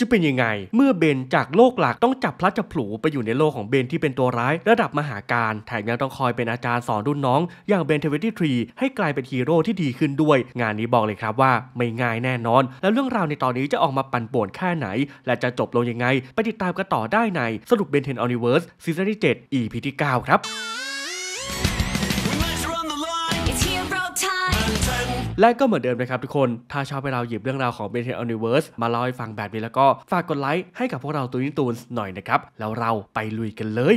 จะเป็นยังไงเมื่อเบนจากโลกหลักต้องจับพลัดจับผูไปอยู่ในโลกของเบนที่เป็นตัวร้ายระดับมหาการแถมยังต้องคอยเป็นอาจารย์สอนรุ่นน้อง อย่างเบนเทเวนตี้ทรีให้กลายเป็นฮีโร่ที่ดีขึ้นด้วย งานนี้บอกเลยครับว่าไม่ง่ายแน่นอน แล้วเรื่องราวในตอนนี้จะออกมาปั่นป่วนแค่ไหน และจะจบลงยังไงไปติดตามกันต่อได้ในสรุปเบนเทนออนิเวิร์สซีซั่นที่7 EP ที่9ครับและก็เหมือนเดิมนะครับทุกคน ถ้าชอบให้เราหยิบเรื่องราวของเบนเทนอนิเวิร์สมาเล่าให้ฟังแบบนี้แล้วก็ ฝากกดไลค์ให้กับพวกเราตูนตูนหน่อยนะครับ แล้วเราไปลุยกันเลย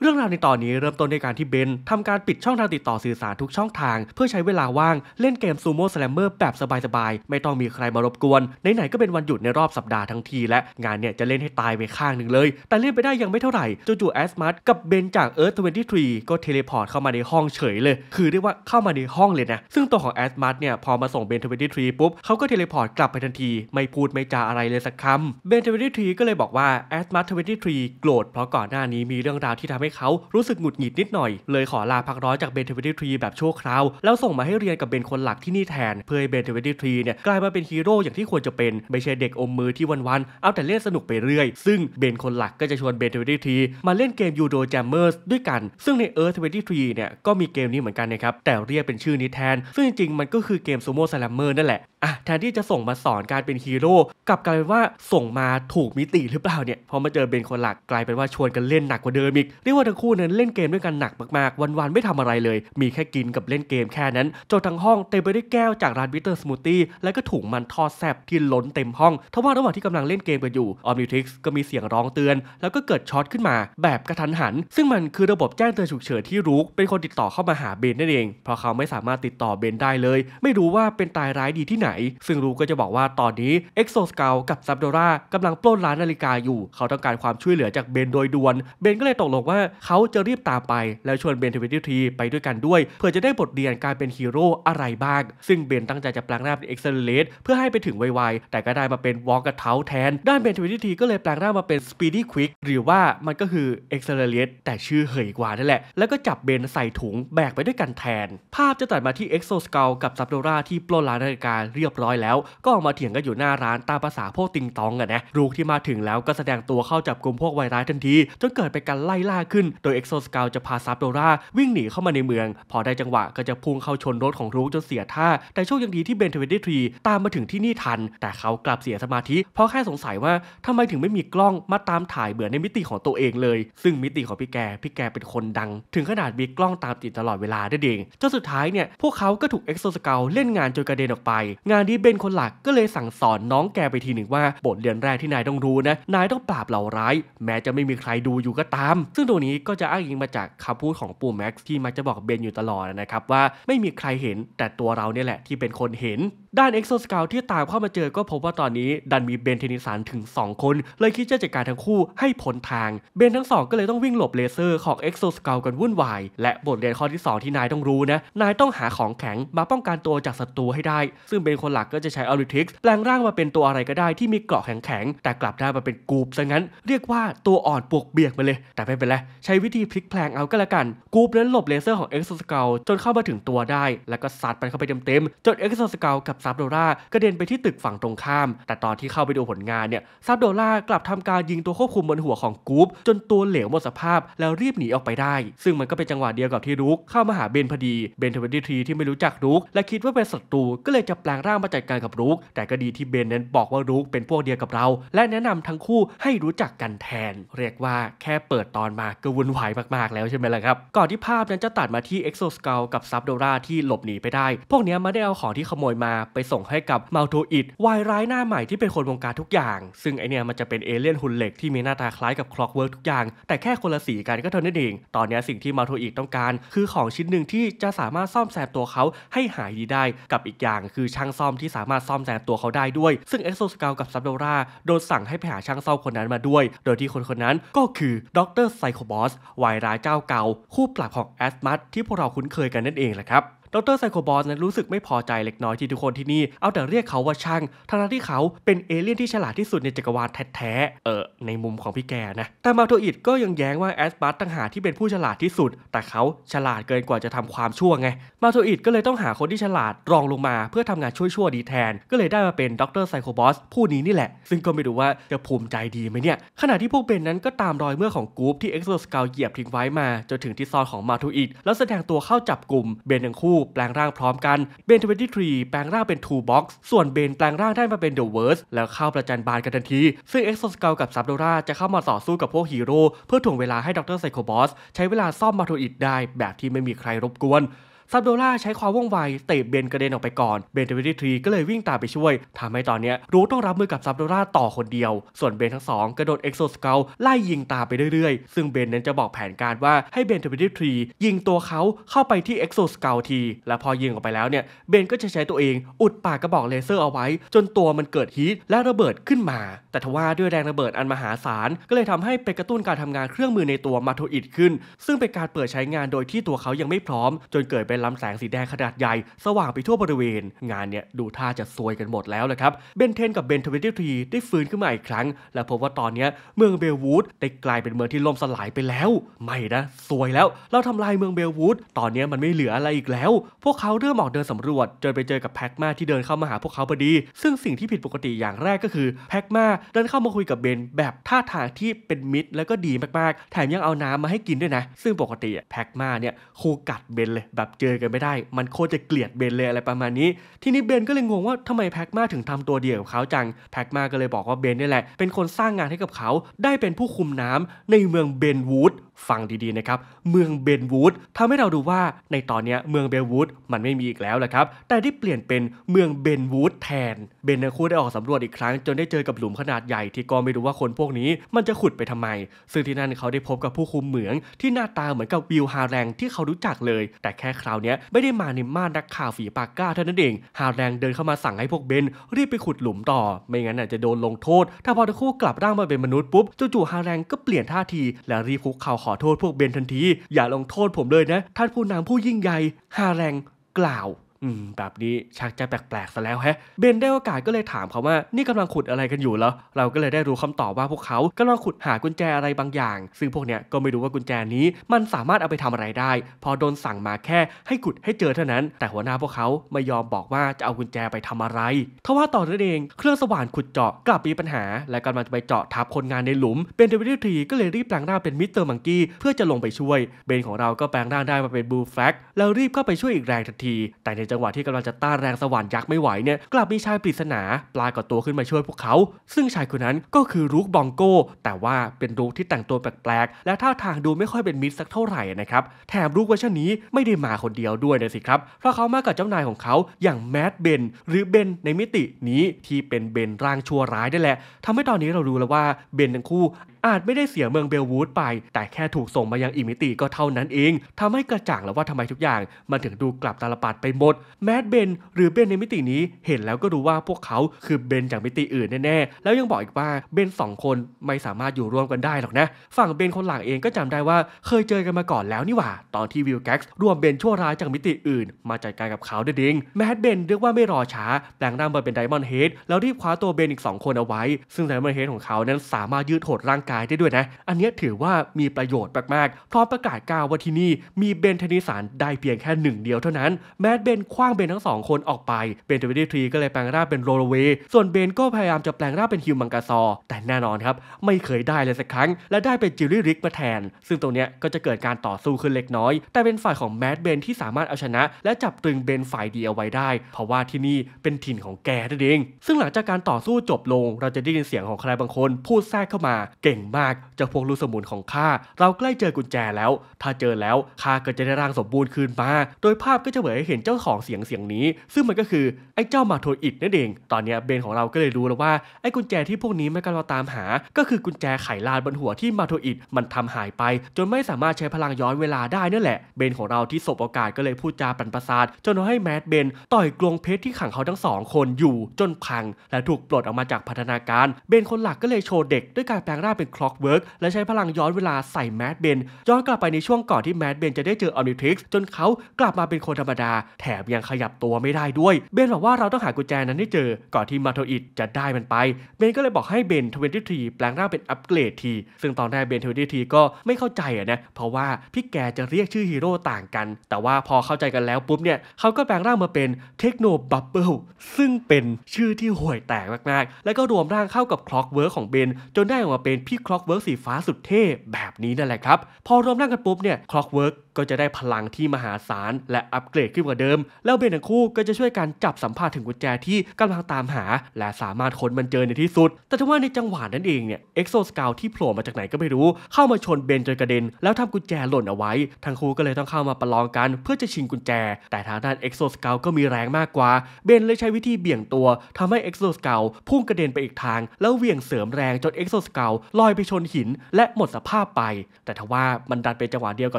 เรื่องราวในตอนนี้เริ่มต้นในการที่เบนทำการปิดช่องทางติดต่อสื่อสารทุกช่องทาง เพื่อใช้เวลาว่างเล่นเกมซูโม่สแลมเมอร์แบบสบายๆ ไม่ต้องมีใครมารบกวนไหนๆก็เป็นวันหยุดในรอบสัปดาห์ทั้งที และงานเนี่ยจะเล่นให้ตายไปข้างหนึ่งเลย แต่เล่นไปได้ยังไม่เท่าไหร่จู่ๆแอสมัตกับเบนจากเอิร์ธ23 ก็เทเลพอร์ตเข้ามาในห้องเฉยเลย คือเรียกว่าเข้ามาในห้องเลยนะ ซึ่งตัวของแอสมัตเนี่ยพอมาส่งเบน23ปุ๊บเขาก็เทเลพอร์ตกลับไปทันทีไม่พูดไม่จาอะไรเลยสักคำเบน23ก็เลยบอกว่าแอสมัต23โกรธเพราะก่อนหน้านี้มีเรื่องราวที่ทำให้เขารู้สึก หงุดหงิด นิดหน่อย เลยขอ ลา พัก ร้อนจากเบนเทเวนตี้ทรีแบบ ชั่วคราว แล้วส่งมาให้เรียนกับเบนคนหลักที่ นี่ แทนเพื่อให้เบนเทเวนตี้ทรีเนี่ย กลายมาเป็นฮีโร่ อย่างที่ควรจะเป็น ไม่ใช่ เด็ก อม มือที่วัน ๆ เอาแต่เล่น สนุกไปเรื่อย ซึ่งเบนคนหลักก็จะชวนเบนเทเวนตี้ทรีมาเล่นเกมยูโดแจมเมอร์สด้วยกัน ซึ่งในเอิร์ธเทเวนตี้ทรีเนี่ย ก็มีเกมนี้ เหมือนกัน นะครับ แต่เรียกเป็นชื่อนี้แทน ซึ่งจริงๆมันก็คือเกมซูโม่แซลมเมอร์นั่นแหละอ่ะแทนที่จะส่งมาสอนการเป็นฮีโร่กลับกลายเป็นว่าส่งมาถูกมิติหรือเปล่าเนี่ย พอมาเจอเบนคนหลักกลายเป็นว่าชวนกันเล่นหนักกว่าเดิมอีกเรียกว่าทั้งคู่นั้นเล่นเกมด้วยกันหนักมากๆ วัน ๆ ไม่ทำอะไรเลย มีแค่กินกับเล่นเกมแค่นั้นจนทั้งห้องเต็มไปด้วยแก้วจากร้านบิเตอร์สมูทตี้และก็ถุงมันทอดแซบที่ล้นเต็มห้องทว่าระหว่างที่กำลังเล่นเกมกันอยู่ออมนิทริกซ์ก็มีเสียงร้องเตือน แล้วก็เกิดช็อตขึ้นมาแบบกระทันหัน ซึ่งมันคือระบบแจ้งเตือนฉุกเฉินที่รู้เป็นคนติดต่อเข้ามาหาเบนนั่นเองเพราะเขาไม่สามารถติดต่อเบนได้เลย ไม่รู้ว่าเป็นตายร้ายดีที่ไหนซึ่งรู้ก็จะบอกว่าตอนนี้เอ็กโซสเกกับซับโดรากำลังปล้นร้านนาฬิกาอยู่ เขาต้องการความช่วยเหลือจากเบนโดยด่วน เบนก็เลยตกลงว่า เขาจะรีบตามไป แล้วชวนเบนทวิตทีไปด้วยกันด้วย เพื่อจะได้บทเรียนการเป็นฮีโร่อะไรบ้าง ซึ่งเบนตั้งใจจะแปลงร่างเป็นเอ็กซ์เลสเพื่อให้ไปถึงไวๆ แต่ก็ได้มาเป็นวอลกระเท้าแทน ด้านเบนทวิตทีก็เลยแปลงร่างมาเป็นสปีดี้ควิกหรือว่ามันก็คือเอ็กซ์เลสแต่ชื่อเหยกว่านั่นแหละ แล้วก็จับเบนใส่ถุงแบกไปด้วยกันแทน ภาพจะตัดมาที่เอ็กโซสเกลกับซับโดราที่ปล้นร้านนาฬิกาเรียบร้อยแล้วก็มาเถียงกันอยู่หน้าร้านตามภาษาพวกติงตองอะนะรูกที่มาถึงแล้วก็แสดงตัวเข้าจับกลุ่มพวกไวร้ายทันที จนเกิดเป็นการไล่ล่าขึ้นโดยเอ็กโซสกาวจะพาซับโดราวิ่งหนีเข้ามาในเมือง พอได้จังหวะ ก็จะพุ่งเข้าชนรถของรูกจนเสียท่า แต่โชคยังดีที่เบนเทเวนทรีตามมาถึงที่นี่ทัน แต่เขากลับเสียสมาธิ เพราะแค่สงสัยว่าทำไมถึงไม่มีกล้องมาตามถ่ายเหมือนในมิติของตัวเองเลย ซึ่งมิติของพี่แกพี่แกเป็นคนดัง ถึงขนาดมีกล้องตามติดตลอดเวลาได้เองจนสุดท้ายเนี่ยพวกเขาก็ถูกเอ็กโซสกาวเล่นงานจนกระเด็นออกไปงงานนี้เบนคนหลักก็เลยสั่งสอนน้องแกไปทีหนึ่งว่า บทเรียนแรกที่นายต้องรู้นะนายต้องปราบเหล่าร้าย แม้จะไม่มีใครดูอยู่ก็ตาม ซึ่งตัวนี้ก็จะอ้างอิงมาจากคำพูดของปู่แม็กซ์ที่มักจะบอกเบนอยู่ตลอดนะครับ ว่าไม่มีใครเห็นแต่ตัวเราเนี่ยแหละที่เป็นคนเห็นด้านเอ็กโซสเกลที่ตามเข้ามาเจอก็พบว่าตอนนี้ ดันมีเบนเทนิสันถึง 2 คน เลยคิดจะจัดการทั้งคู่ให้พ้นทาง เบนทั้งสองก็เลยต้องวิ่งหลบเลเซอร์ของเอ็กโซสเกันวุ่นวาย และบทเรียนข้อที่ 2 ที่นายต้องรู้นะนายต้องหาของแข็งมาป้องกันตัวจากศัตรูให้ได้ ซึ่งเบนคนหลักก็จะใช้อลิทิกส์แปลงร่างมาเป็นตัวอะไรก็ได้ที่มีเกราะแข็งๆแต่กลับได้มาเป็นกูบซะงั้นเรียกว่าตัวอ่อนปวกเบียกไปเลย แต่ไม่เป็นไรใช้วิธีพลิกแพลงเอาก็แล้วกันกูบนั้นหลบเลเซอร์ของ็กโซสเกลจนเข้ามาถึงตัวได้ แล้วก็สัดไปนเข้าไปเต็มๆจน็กโซสเกลกับซับโดร่ากระเด็นไปที่ตึกฝั่งตรงข้าม แต่ตอนที่เข้าไปดูผลงานเนี่ยซับโดร่ากลับทำการยิงตัวควบคุมบนหัวของกู๊ปจนตัวเหลวหมดสภาพแล้วรีบหนีออกไปได้ ซึ่งมันก็เป็นจังหวะเดียวกับที่รุก เข้ามาหาเบนพอดี เบนทเวนตี้ทีที่ไม่รู้จักรุก และคิดว่าเป็นศัตรูก็เลยจะแปลงร่างมาจัดการกับรุกแต่ก็ดีที่เบนนั้นบอกว่ารุกเป็นพวกเดียวกับเรา และแนะนำทั้งคู่ให้รู้จักกันแทน เรียกว่าแค่เปิดตอนมาก็วุ่นวายมาก ๆแล้วใช่ไหมล่ะครับ ก่อนที่ภาพนั้นจะตัดมาที่เอ็กโซสเกลกับซับโดราที่หลบหนีไปได้พวกนี้มาได้เอาของที่ขโมยมาไปส่งให้กับเมาโทอิดวายร้ายหน้าใหม่ที่เป็นคนวงการทุกอย่าง ซึ่งไอเนี่ยมันจะเป็นเอเลี่ยนหุ่นเหล็กที่มีหน้าตาคล้ายกับคล็อกเวิร์กทุกอย่าง แต่แค่คนละสีกันก็เท่านั้นเอง ตอนนี้สิ่งที่เมาโทอิดต้องการ คือของชิ้นหนึ่งที่จะสามารถซ่อมแซมตัวเขาให้หายดีได้ กับอีกอย่างคือช่างซ่อมที่สามารถซ่อมแซมตัวเขาได้ด้วยซึ่งเอ็กโซสกาวกับซับโดราโดนสั่งให้ไปหาช่างซ่อมคนนั้นมาด้วย โดยที่คนคนนั้นก็คือดรไซโคบอสวายร้ายเจ้าเก่าคู่ปรับของแอสมัตที่พวกเราคุ้นเคยกันนั่นเองแหละครับดรไซโคบอสนั้นรู้สึกไม่พอใจเล็กน้อยที่ทุกคนที่นี่ เอาแต่เรียกเขาว่าช่าง ทั้งที่เขาเป็นเอเลี่ยนที่ฉลาดที่สุดในจักรวาลแท้ๆ เออในมุมของพี่แกนะ แต่มาโทอิดก็ยังแย้งว่าแอสบัสต่างหากที่เป็นผู้ฉลาดที่สุด แต่เขาฉลาดเกินกว่าจะทำความชั่วไง มาโทอิดก็เลยต้องหาคนที่ฉลาดรองลงมา เพื่อทำงานช่วยๆดีแทน ก็เลยได้มาเป็นดรไซโคบอสผู้นี้นี่แหละ ซึ่งก็ไม่รู้ว่าจะภูมิใจดีไหมเนี่ย ขณะที่พวกเบนนั้นก็ตามรอยเมื่อของกรุ๊ปที่เอ็กโซสกาวเหยียบทิ้งไว้มาจนถึงที่ซอนของมาโทอิดแล้วแสดงตัวเข้าจับกลุ่มเบนทั้งคู่แปลงร่างพร้อมกันเบนทเวนตี้ทรีแปลงร่างเป็นทูบ็อกซ์ส่วนเบนแปลงร่างได้มาเป็นเดอะเวิร์สแล้วเข้าประจันบานกันทันทีซึ่งเอ็กซ์โซสเกลกับซับโดราจะเข้ามาต่อสู้กับพวกฮีโร่เพื่อถ่วงเวลาให้ดรไซโคบอสใช้เวลาซ่อมมาโทอิดได้ แบบที่ไม่มีใครรบกวนซับโดล่าใช้ความว่องไวเตะเบนกระเด็นออกไปก่อนเบนเดวิดทรีก็เลยวิ่งตามไปช่วย ทำให้ตอนนี้รู้ต้องรับมือกับซับโดล่าต่อคนเดียว ส่วนเบนทั้งสองกระโดดเอ็กโซสเกลไล่ยิงตามไปเรื่อยๆ ซึ่งเบนนั้นจะบอกแผนการว่าให้เบนเดวิดทรียิงตัวเขาเข้าไปที่เอ็กโซสเกลทีและพอยิงออกไปแล้วเนี่ย เบนก็จะใช้ตัวเองอุดปากกระบอกเลเซอร์เอาไว้ จนตัวมันเกิดฮีทและระเบิดขึ้นมา แต่ทว่าด้วยแรงระเบิดอันมหาศาลก็เลยทำให้ไปกระตุ้นการทำงานเครื่องมือในตัวมาโทอิดขึ้น ซึ่งเป็นการเปิดใช้งานโดยที่ตัวเขายังไม่พร้อม จนเกิดเ็นลำแสงสีแดงขนาดใหญ่สว่างไปทั่วบริเวณงานเนี่ยดูท่าจะซวยกันหมดแล้วแหละครับเบนเทนกับเบนทเวนตี้ทีได้ฟื้นขึ้นมาอีกครั้ง และพบว่าตอนนี้เมืองเบลวูด ได้กลายเป็นเมืองที่ล่มสลายไปแล้ว ไม่นะซวยแล้วเราทำลายเมืองเบลวูด ตอนนี้มันไม่เหลืออะไรอีกแล้ว พวกเขาเริ่มออกเดินสำรวจจนไปเจอกับแพ็กมาที่เดินเข้ามาหาพวกเขาพอดีซึ่งสิ่งที่ผิดปกติอย่างแรกก็คือแพ็กมาเดินเข้ามาคุยกับเบนแบบท่าทางที่เป็นมิตร แล้วก็ดีมาก ๆแถมยังเอาน้ำมาให้กินด้วยนะ ซึ่งปกติแพ็กมาเนี่ยคูกัดเบนเลยแบบจเจอกันไม่ได้ มันโคตรจะเกลียดเบนเลยอะไรประมาณนี้ ทีนี้เบนก็เลยงงว่าทำไมแพ็กมาถึงทำตัวเดียวกับเขาจัง แพ็กมาก็เลยบอกว่าเบนนี่แหละเป็นคนสร้างงานให้กับเขา ได้เป็นผู้คุมน้ำในเมืองเบนวูด ฟังดี ๆ นะครับ เมืองเบนวูดทำให้เราดูว่าในตอนนี้เมืองเบนวูดมันไม่มีอีกแล้วแหละครับ แต่ได้เปลี่ยนเป็นเมืองเบนวูดแทน เบนนั้คู่ได้ออกสำรวจอีกครั้งจนได้เจอกับหลุมขนาดใหญ่ที่ก็ไม่รู้ว่าคนพวกนี้ มันจะขุดไปทำไม ซึ่งที่นั่นเขาได้พบกับผู้คุมเหมือง ที่หน้าตาเหมือนกับวิลฮาแรงที่เขารู้จักเลยแต่แค่คราวเนี้ยไม่ได้มาในม่านนักข่าวฝีปากกล้าเท่านั้นเอง ฮาวแรงเดินเข้ามาสั่งให้พวกเบน รีบไปขุดหลุมต่อ ไม่งั้นจะโดนลงโทษถ้าพอทั้งคู่กลับร่างมาเป็นมนุษย์ปุ๊บ จู่ๆฮาวแรงก็เปลี่ยนท่าที และรีบคุกเข่าขอโทษพวกเบนทันที อย่าลงโทษผมเลยนะ ท่านผู้นำผู้ยิ่งใหญ่ ฮาวแรงกล่าวอืมแบบนี้ชักจะแปลกๆซะแล้วแฮะเบนได้โอกาสก็เลยถามเขาว่า นี่กำลังขุดอะไรกันอยู่เหรอเราก็เลยได้รู้คำตอบว่าพวกเขากำลังขุดหากุญแจอะไรบางอย่าง ซึ่งพวกเนี้ยก็ไม่รู้ว่ากุญแจนี้มันสามารถเอาไปทำอะไรได้พอโดนสั่งมาแค่ ให้ขุดให้เจอเท่านั้นแต่หัวหน้าพวกเขาไม่ยอมบอกว่าจะเอากุญแจไปทำอะไรทว่าต่อนนั่นเองเครื่องสว่านขุดเจาะกลับมีปัญหา และกำลังจะไปเจาะทับคนงานในหลุมเบนเดวิดทีก็เลยรีบแปลงร่างเป็นมิสเตอร์มังกี้เพื่อจะลงไปช่วยเบนของเราก็แปลงร่างได้มาเป็นบูแฟกแล้วรีบเข้าไปช่วยอีกแรงทันที แต่ในจจังหวะที่กำลังจะต้านแรงสว่านยักษ์ไม่ไหวเนี่ยกลับมีชายปริศนา ปลายก่อตัวขึ้นมาช่วยพวกเขา ซึ่งชายคนนั้นก็คือรูกบองโก้แต่ว่าเป็นรูกที่แต่งตัวแปลกๆและท่าทางดูไม่ค่อยเป็นมิตรสักเท่าไหร่นะครับ แถมรูกเวอร์ชันนี้ไม่ได้มาคนเดียวด้วยนะสิครับ เพราะเขามากับเจ้านายของเขาอย่างแมดเบนหรือเบนในมิตินี้ที่เป็นเบนร่างชั่วร้ายได้แหละทำให้ตอนนี้เรารู้แล้วว่าเบนทั้งคู่อาจไม่ได้เสียเมืองเบลวูดไป แต่แค่ถูกส่งมายังอีมิติก็เท่านั้นเอง ทำให้กระจ่างแล้วว่าทำไมทุกอย่าง มันถึงดูกลับตาลปัดไปหมดแมดเบนหรือเบนในมิตินี้ เห็นแล้วก็รู้ว่าพวกเขาคือเบนจากมิติอื่นแน่ๆแล้วยังบอกอีกว่าเบนสองคนไม่สามารถอยู่ร่วมกันได้หรอกนะ ฝั่งเบนคนหลังเองก็จำได้ว่าเคยเจอกันมาก่อนแล้วนี่หว่า ตอนที่วิลแก๊กรวมเบนชั่วร้ายจากมิติอื่น มาจัดการกับเขาเด้งแมดเบนเรียกว่าไม่รอช้าแปลงร่างมาเป็นไดมอนด์เฮดแล้วรีบคว้าตัวเบนอีก 2 คนเอาไว้ซึ่งไดมอนด์เฮดของเขานั้นสามารถยืดหดร่างกายายได้ด้วยนะ อันนี้ถือว่ามีประโยชน์มากๆ พร้อมประกาศกล่าวว่าที่นี่มีเบนทนิสารได้เพียงแค่หนึ่งเดียวเท่านั้น แมดเบนคว้างเบนทั้งสองคนออกไป เบนทวิตทรีก็เลยแปลงร่างเป็นโรโลเว ส่วนเบนก็พยายามจะแปลงร่างเป็นฮิวมังกาซอ แต่แน่นอนครับไม่เคยได้เลยสักครั้ง และได้เป็นจิลลี่ริกมาแทน ซึ่งตรงนี้ก็จะเกิดการต่อสู้ขึ้นเล็กน้อย แต่เป็นฝ่ายของแมดเบนที่สามารถเอาชนะและจับตึงเบนฝ่ายดีเอาไว้ได้ เพราะว่าที่นี่เป็นถิ่นของแกนั่นเอง ซึ่งหลังจากการต่อสู้จบลง เราจะได้ยินเสียงของใครบางคนพูดแทรกเข้ามาเก่งงมากเจ้าพวกลูกสมุนของข้าเราใกล้เจอกุญแจแล้ว ถ้าเจอแล้วข้าก็จะได้ร่างสมบูรณ์คืนมาโดยภาพก็จะเหมือนเห็นเจ้าของเสียงเสียงนี้ ซึ่งมันก็คือไอ้เจ้ามาโทอิดนั่นเองตอนนี้เบนของเราก็เลยรู้แล้วว่าไอ้กุญแจที่พวกนี้แม่กันเราตามหา ก็คือกุญแจไขลานบนหัวที่มาโทอิดมันทำหายไป จนไม่สามารถใช้พลังย้อนเวลาได้นั่นแหละเบนของเราที่สบโอกาสก็เลยพูดจาปันประสาทจนทำให้แมดเบนต่อยกลวงเพชรที่ขังเขาทั้งสองคนอยู่จนพังและถูกปลดออกมาจากพัฒนาการเบนคนหลักก็เลยโชว์เด็กด้วยการแปลงร่างเป็นคล็อกเวิร์กและใช้พลังย้อนเวลาใส่แมดเบนย้อนกลับไปในช่วงก่อนที่แมดเบนจะได้เจอออมนิทริกซ์จนเขากลับมาเป็นคนธรรมดา แถมยังขยับตัวไม่ได้ด้วยเบนบอกว่าเราต้องหากุญแจนั้นให้เจอก่อนที่มาโทอิดจะได้มันไปเบนก็เลยบอกให้เบนทเวนตี้ทีแปลงร่างเป็นอัปเกรดทีซึ่งตอนแรกเบนทเวนตี้ทีก็ไม่เข้าใจอะนะเพราะว่าพี่แกจะเรียกชื่อฮีโร่ต่างกัน แต่ว่าพอเข้าใจกันแล้วปุ๊บเนี่ยเขาก็แปลงร่างมาเป็นเทคโนบับเบิลซึ่งเป็นชื่อที่ห่วยแตกมากๆและก็รวมร่างเข้ากับคล็อกเวิร์กของเบนจนได้ออกมาเป็นพี่คล็อกเวิร์กสีฟ้าสุดเท่ แบบนี้นั่นแหละครับ พอรวมร่างกันปุ๊บเนี่ยคล็อกเวิร์กก็จะได้พลังที่มหาศาล และอัปเกรดขึ้นกว่าเดิม แล้วเบนทั้งคู่ก็จะช่วยกันจับสัมผัสถึงกุญแจที่กำลังตามหา และสามารถค้นมันเจอในที่สุด แต่ทว่าในจังหวะนั้นเองเนี่ยเอ็กโซสกาวที่โผล่มาจากไหนก็ไม่รู้ เข้ามาชนเบนจนกระเด็นแล้วทำกุญแจหล่นเอาไว้ ทั้งคู่ก็เลยต้องเข้ามาประลองกัน เพื่อจะชิงกุญแจ แต่ทางด้านเอ็กโซสกาวก็มีแรงมากกว่าเบนเลยใช้วิธีเบี่ยงตัว ทำให้เอ็กโซสกาวพุ่งกระเด็นไปอีกทาง แล้วเหวี่ยงเสริมแรงจนเอ็กโซสกาวลอยไปชนหินและหมดสภาพไป แต่ทว่ามันดันเป็นจังหวะเดียวกั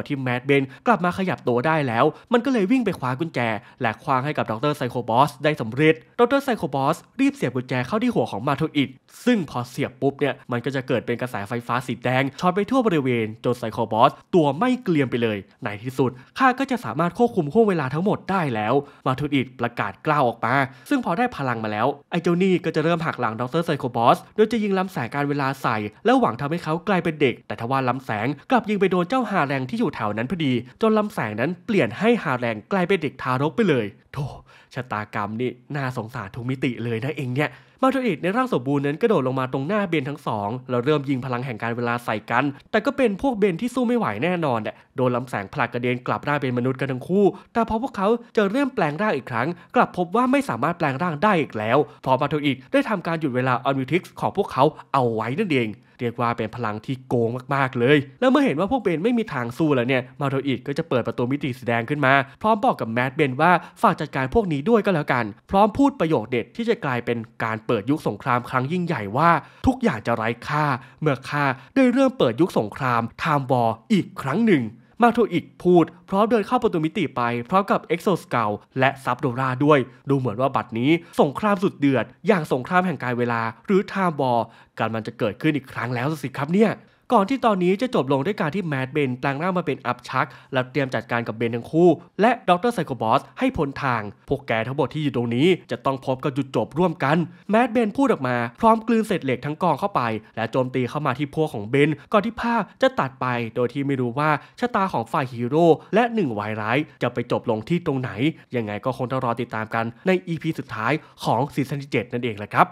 บที่แมดเบน กลับมาขยับตัวได้แล้ว มันก็เลยวิ่งไปคว้ากุญแจ และคว้างให้กับดรไซโคบอสได้สำเร็จ ดรไซโคบอสรีบเสียบกุญแจเข้าที่หัวของมาโทอิดซึ่งพอเสียบปุ๊บเนี่ย มันก็จะเกิดเป็นกระแสไฟฟ้าสีแดงช็อตไปทั่วบริเวณจนไซโคบอสตัวไม่เกลียมไปเลย ในที่สุดข้าก็จะสามารถควบคุมห่วงเวลาทั้งหมดได้แล้ว มาโทอิดประกาศกล้าวออกมา ซึ่งพอได้พลังมาแล้วไอเจ้านี่ก็จะเริ่มหักหลังดรไซโคบอสโดยจะยิงลำแสงการเวลาใส่แล้วแล้วหวังทำให้เขากลายเป็นเด็ก แต่ทว่าลำแสงกลับยิงไปโดนเจ้าฮาแรงที่อยู่แถวนั้นพอดี จนลำแสงนั้นเปลี่ยนให้ฮาแรงกลายเป็นเด็กทารกไปเลยโธ่ชะตากรรมนี่น่าสงสารทุกมิติเลยนะเองเนี่ยมาโดอิดในร่างสมบูรณ์นั้นกระโดดลงมาตรงหน้าเบนทั้งสองแล้วเริ่มยิงพลังแห่งการเวลาใส่กัน แต่ก็เป็นพวกเบนที่สู้ไม่ไหวแน่นอนแหละโดนลำแสงผลักกระเด็นกลับร่างเป็นมนุษย์กันทั้งคู่ แต่พอพวกเขาจะเริ่มแปลงร่างอีกครั้ง กลับพบว่าไม่สามารถแปลงร่างได้อีกแล้วพอมาโดอิดได้ทำการหยุดเวลาออนมิทิกส์ของพวกเขาเอาไว้นั่นเองเรียกว่าเป็นพลังที่โกงมากๆเลย แล้วเมื่อเห็นว่าพวกเบนไม่มีทางสู้แล้วเนี่ยมาโทอิดก็จะเปิดประตูมิติสีแดงขึ้นมา พร้อมบอกกับแมดเบนว่าฝากจัดการพวกนี้ด้วยก็แล้วกัน พร้อมพูดประโยคเด็ดที่จะกลายเป็นการเปิดยุคสงครามครั้งยิ่งใหญ่ว่า ทุกอย่างจะไร้ค่าเมื่อค่าได้เริ่มเปิดยุคสงครามไทม์บอ์อีกครั้งหนึ่งมาโทอิกพูด พร้อมเดินเข้าประตูมิติไป พร้อมกับเอ็กโซสเกลและซับโดราด้วย ดูเหมือนว่าบัตรนี้สงครามสุดเดือด อย่างสงครามแห่งกายเวลาหรือททมบอกกรมันจะเกิดขึ้นอีกครั้งแล้วสิครับเนี่ยก่อนที่ตอนนี้จะจบลงด้วยการที่แมดเบนแปลงร่างมาเป็นอัพชัก และเตรียมจัดการกับเบนทั้งคู่และดรไซโคบอสให้พ้นทาง พวกแกทั้งหมดที่อยู่ตรงนี้ จะต้องพบกับจุดจบร่วมกัน แมดเบนพูดออกมาพร้อมกลืนเศษเหล็กทั้งกองเข้าไป และโจมตีเข้ามาที่พวกของเบน ก่อนที่ภาพจะตัดไป โดยที่ไม่รู้ว่า ชะตาของฝ่ายฮีโร่และหนึ่งวายร้ายจะไปจบลงที่ตรงไหน ยังไงก็คงต้องรอติดตามกัน ในอีพีสุดท้ายของซีซั่นที่7นั่นเองแหละครับ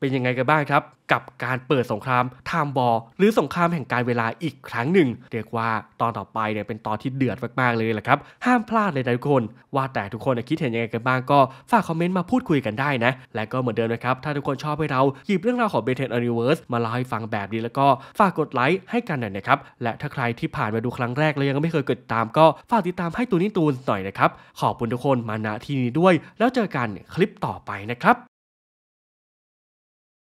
เป็นยังไงกันบ้างครับ กับการเปิดสงครามไทม์บอหรือสงครามแห่งการเวลาอีกครั้งหนึ่งเรียกว่าตอนต่อไปเนี่ยเป็นตอนที่เดือดมากๆเลยแหละครับห้ามพลาดเลยนะทุกคน ว่าแต่ทุกคนคิดเห็นยังไงกันบ้าง ก็ฝากคอมเมนต์มาพูดคุยกันได้นะ และก็เหมือนเดิมนะครับ ถ้าทุกคนชอบให้เราหยิบเรื่องราวของเบเทนอนิเวิร์สมาเล่าให้ฟังแบบนี้แล้วก็ ฝากกดไลค์ให้กันหน่อยนะครับ และถ้าใครที่ผ่านมาดูครั้งแรกแล้วยังไม่เคยกดตาม ก็ฝากติดตามให้ตูนี่ตูนหน่อยนะครับขอบคุณทุกคนมาณที่นี้ด้วย แล้วเจอกันคลิปต่อไปนะครับ